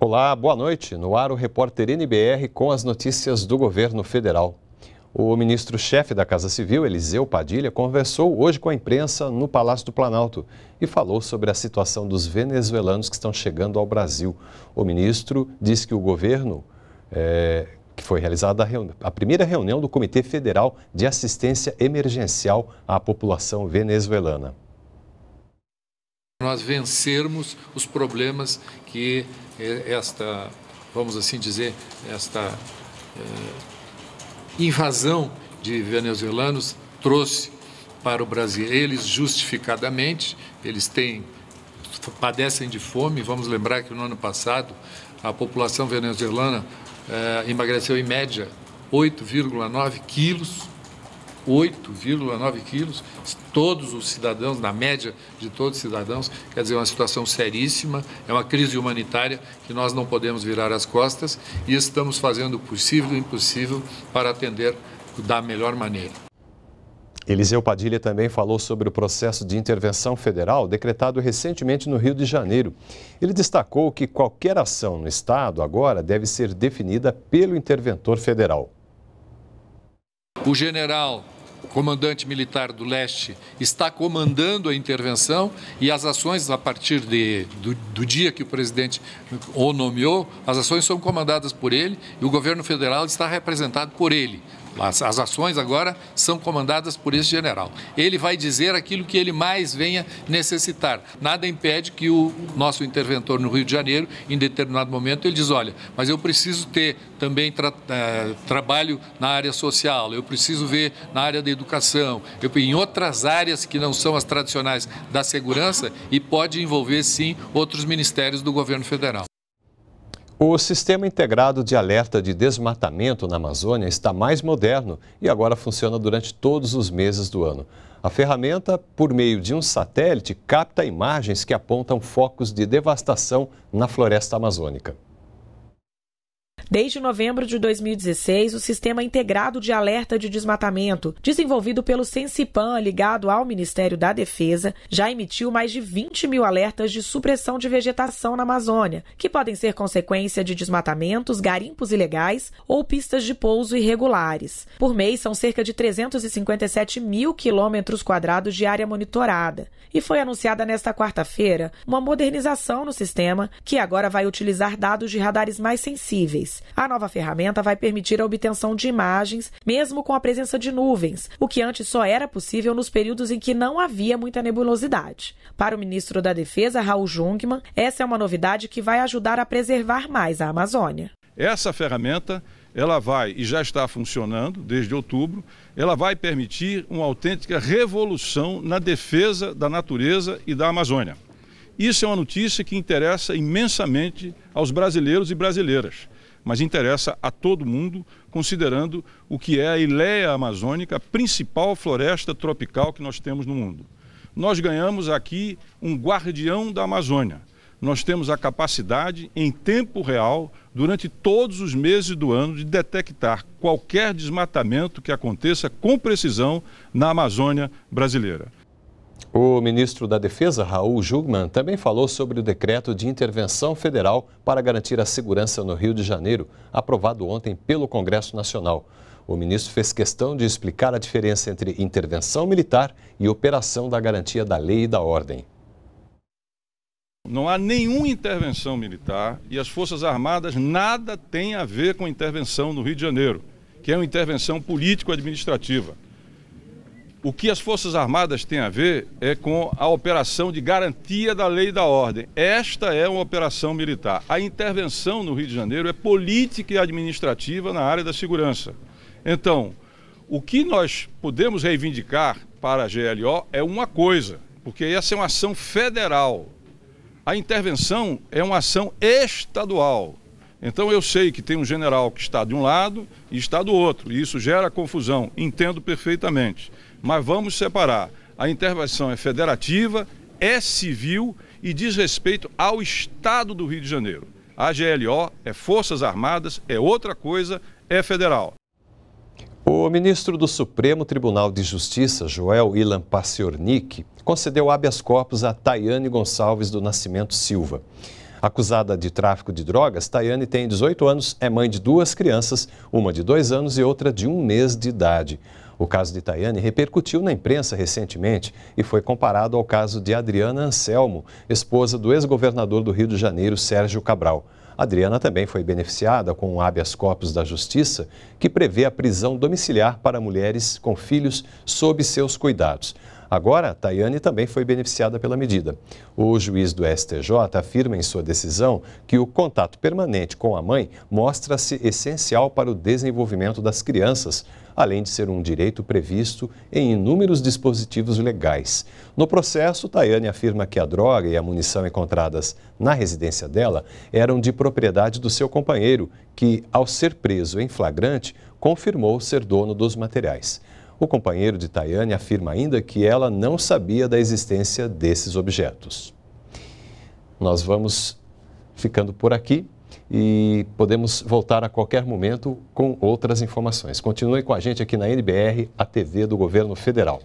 Olá, boa noite. No ar o repórter NBR com as notícias do governo federal. O ministro-chefe da Casa Civil, Eliseu Padilha, conversou hoje com a imprensa no Palácio do Planalto e falou sobre a situação dos venezuelanos que estão chegando ao Brasil. O ministro disse que o governo é, que foi realizada a, a, primeira reunião do Comitê Federal de Assistência Emergencial à População Venezuelana. Nós vencermos os problemas que eh, esta, vamos assim dizer, esta eh, invasão de venezuelanos trouxe para o Brasil. Eles, justificadamente, eles têm, padecem de fome. Vamos lembrar que no ano passado a população venezuelana eh, emagreceu em média 8,9 quilos. 8,9 quilos, todos os cidadãos, na média de todos os cidadãos, quer dizer, é uma situação seríssima, é uma crise humanitária que nós não podemos virar as costas e estamos fazendo o possível e o impossível para atender da melhor maneira. Eliseu Padilha também falou sobre o processo de intervenção federal decretado recentemente no Rio de Janeiro. Ele destacou que qualquer ação no Estado agora deve ser definida pelo interventor federal. O general comandante militar do leste, está comandando a intervenção e as ações, a partir de, do, do, dia que o presidente o nomeou, as ações são comandadas por ele e o governo federal está representado por ele. As, as ações agora são comandadas por esse general. Ele vai dizer aquilo que ele mais venha necessitar. Nada impede que o nosso interventor no Rio de Janeiro, em determinado momento, ele diz: olha, mas eu preciso ter também tra eh, trabalho na área social, eu preciso ver na área da educação, eu, em outras áreas que não são as tradicionais da segurança e pode envolver sim outros ministérios do governo federal. O Sistema Integrado de Alerta de Desmatamento na Amazônia está mais moderno e agora funciona durante todos os meses do ano. A ferramenta, por meio de um satélite, capta imagens que apontam focos de devastação na floresta amazônica. Desde novembro de 2016, o Sistema Integrado de Alerta de Desmatamento, desenvolvido pelo Sensipan ligado ao Ministério da Defesa, já emitiu mais de 20 mil alertas de supressão de vegetação na Amazônia, que podem ser consequência de desmatamentos, garimpos ilegais ou pistas de pouso irregulares. Por mês, são cerca de 357 mil quilômetros quadrados de área monitorada. E foi anunciada nesta quarta-feira uma modernização no sistema, que agora vai utilizar dados de radares mais sensíveis. A nova ferramenta vai permitir a obtenção de imagens, mesmo com a presença de nuvens, o que antes só era possível nos períodos em que não havia muita nebulosidade. Para o ministro da Defesa, Raul Jungmann, essa é uma novidade que vai ajudar a preservar mais a Amazônia. Essa ferramenta ela vai, e já está funcionando desde outubro, ela vai permitir uma autêntica revolução na defesa da natureza e da Amazônia. Isso é uma notícia que interessa imensamente aos brasileiros e brasileiras mas interessa a todo mundo, considerando o que é a Ilha Amazônica, a principal floresta tropical que nós temos no mundo. Nós ganhamos aqui um guardião da Amazônia. Nós temos a capacidade, em tempo real, durante todos os meses do ano, de detectar qualquer desmatamento que aconteça com precisão na Amazônia brasileira. O ministro da Defesa, Raul Jugman, também falou sobre o decreto de intervenção federal para garantir a segurança no Rio de Janeiro, aprovado ontem pelo Congresso Nacional. O ministro fez questão de explicar a diferença entre intervenção militar e operação da garantia da lei e da ordem. Não há nenhuma intervenção militar e as Forças Armadas nada têm a ver com intervenção no Rio de Janeiro, que é uma intervenção político-administrativa. O que as Forças Armadas têm a ver é com a operação de garantia da lei e da ordem. Esta é uma operação militar. A intervenção no Rio de Janeiro é política e administrativa na área da segurança. Então, o que nós podemos reivindicar para a GLO é uma coisa, porque essa é uma ação federal. A intervenção é uma ação estadual. Então eu sei que tem um general que está de um lado e está do outro, e isso gera confusão, entendo perfeitamente mas vamos separar. A intervenção é federativa, é civil e diz respeito ao Estado do Rio de Janeiro. A GLO é Forças Armadas, é outra coisa, é federal. O ministro do Supremo Tribunal de Justiça, Joel Ilan Paciornik, concedeu habeas corpus a Tayane Gonçalves do Nascimento Silva. Acusada de tráfico de drogas, Tayane tem 18 anos, é mãe de duas crianças, uma de dois anos e outra de um mês de idade. O caso de Tayane repercutiu na imprensa recentemente e foi comparado ao caso de Adriana Anselmo, esposa do ex-governador do Rio de Janeiro, Sérgio Cabral. Adriana também foi beneficiada com um habeas corpus da Justiça, que prevê a prisão domiciliar para mulheres com filhos sob seus cuidados. Agora, Tayane também foi beneficiada pela medida. O juiz do STJ afirma em sua decisão que o contato permanente com a mãe mostra-se essencial para o desenvolvimento das crianças, além de ser um direito previsto em inúmeros dispositivos legais. No processo, Tayane afirma que a droga e a munição encontradas na residência dela eram de propriedade do seu companheiro, que, ao ser preso em flagrante, confirmou ser dono dos materiais. O companheiro de Tayane afirma ainda que ela não sabia da existência desses objetos. Nós vamos ficando por aqui e podemos voltar a qualquer momento com outras informações. Continue com a gente aqui na NBR, a TV do Governo Federal.